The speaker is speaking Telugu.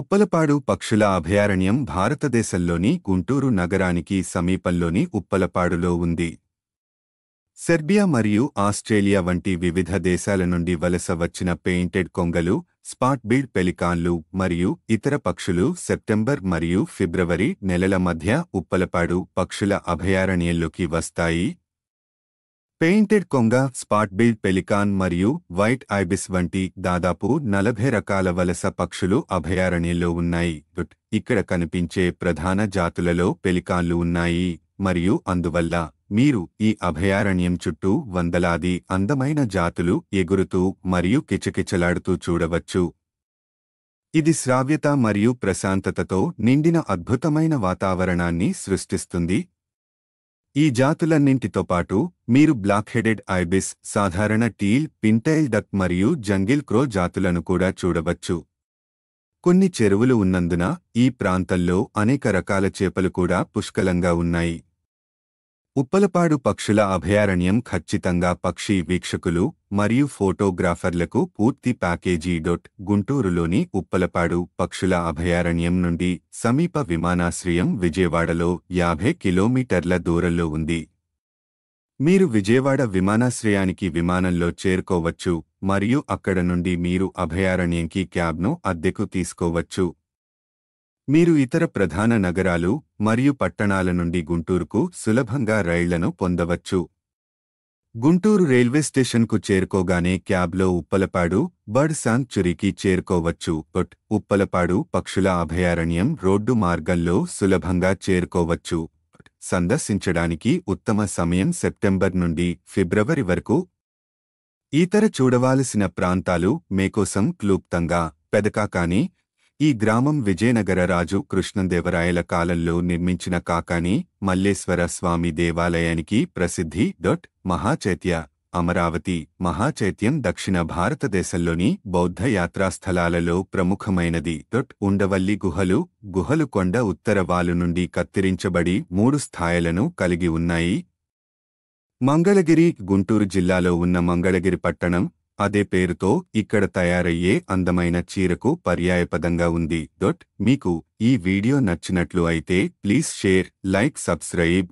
ఉప్పలపాడు పక్షుల అభయారణ్యం భారతదేశంలోని గుంటూరు నగరానికి సమీపంలోని ఉప్పలపాడులో ఉంది సెర్బియా మరియు ఆస్ట్రేలియా వంటి వివిధ దేశాల నుండి వలస వచ్చిన పెయింటెడ్ కొంగలు స్పాట్ బీడ్ పెలికాన్లు మరియు ఇతర పక్షులు సెప్టెంబర్ మరియు ఫిబ్రవరి నెలల మధ్య ఉప్పలపాడు పక్షుల అభయారణ్యంలోకి వస్తాయి పెయింటెడ్ కొంగ స్పాట్ బిల్డ్ పెలికాన్ మరియు వైట్ ఐబిస్ వంటి దాదాపు నలభై రకాల వలస పక్షులు అభయారణ్యంలో ఉన్నాయి ఇక్కడ కనిపించే ప్రధాన జాతులలో పెలికాన్లు ఉన్నాయి మరియు అందువల్ల మీరు ఈ అభయారణ్యం చుట్టూ వందలాది అందమైన జాతులు ఎగురుతూ మరియు కిచకిచలాడుతూ చూడవచ్చు ఇది శ్రావ్యత మరియు ప్రశాంతతతో నిండిన అద్భుతమైన వాతావరణాన్ని సృష్టిస్తుంది ఈ జాతులన్నింటితో పాటు మీరు బ్లాక్ హెడెడ్ ఐబిస్ సాధారణ టీల్ పింటైల్ డక్ మరియు జంగిల్ క్రో జాతులను కూడా చూడవచ్చు కొన్ని చెరువులు ఉన్నందున ఈ ప్రాంతంలో అనేక రకాల చేపలు కూడా పుష్కలంగా ఉన్నాయి ఉప్పలపాడు పక్షుల అభయారణ్యం ఖచ్చితంగా పక్షి వీక్షకులు మరియు ఫోటోగ్రాఫర్లకు పూర్తి ప్యాకేజీ డొట్ గుంటూరులోని ఉప్పలపాడు పక్షుల అభయారణ్యం నుండి సమీప విమానాశ్రయం విజయవాడలో యాభై కిలోమీటర్ల దూరంలో ఉంది మీరు విజయవాడ విమానాశ్రయానికి విమానంలో చేరుకోవచ్చు మరియు అక్కడ నుండి మీరు అభయారణ్యంకి క్యాబ్ను అద్దెకు తీసుకోవచ్చు మీరు ఇతర ప్రధాన నగరాలు మరియు పట్టణాల నుండి గుంటూరుకు సులభంగా రైళ్లను పొందవచ్చు గుంటూరు రైల్వే స్టేషన్కు చేరుకోగానే క్యాబ్లో ఉప్పలపాడు బర్డ్ శాంక్చురీకి చేరుకోవచ్చు ఒట్ ఉప్పలపాడు పక్షుల అభయారణ్యం రోడ్డు మార్గంలో సులభంగా చేరుకోవచ్చు సందర్శించడానికి ఉత్తమ సమయం సెప్టెంబర్ నుండి ఫిబ్రవరి వరకు ఇతర చూడవలసిన ప్రాంతాలు మేకోసం క్లుప్తంగా పెదకాకాని ఈ గ్రామం విజయనగర రాజు కృష్ణదేవరాయల కాలంలో నిర్మించిన కాకాని మల్లేశ్వర స్వామి దేవాలయానికి ప్రసిద్ధి డొట్ మహాచైత్య అమరావతి మహాచైత్యం దక్షిణ భారతదేశంలోని బౌద్ధ యాత్రాస్థలాలలో ప్రముఖమైనది డొట్ ఉండవల్లి గుహలు గుహలు కొండ ఉత్తరవాలు నుండి కత్తిరించబడి మూడు స్థాయిలను కలిగి ఉన్నాయి మంగళగిరి గుంటూరు జిల్లాలో ఉన్న మంగళగిరి పట్టణం అదే పేరుతో ఇక్కడ తయారయ్యే అందమైన చీరకు పర్యాయపదంగా ఉంది డొట్ మీకు ఈ వీడియో నచ్చినట్లు అయితే ప్లీజ్ షేర్ లైక్ సబ్స్క్రైబ్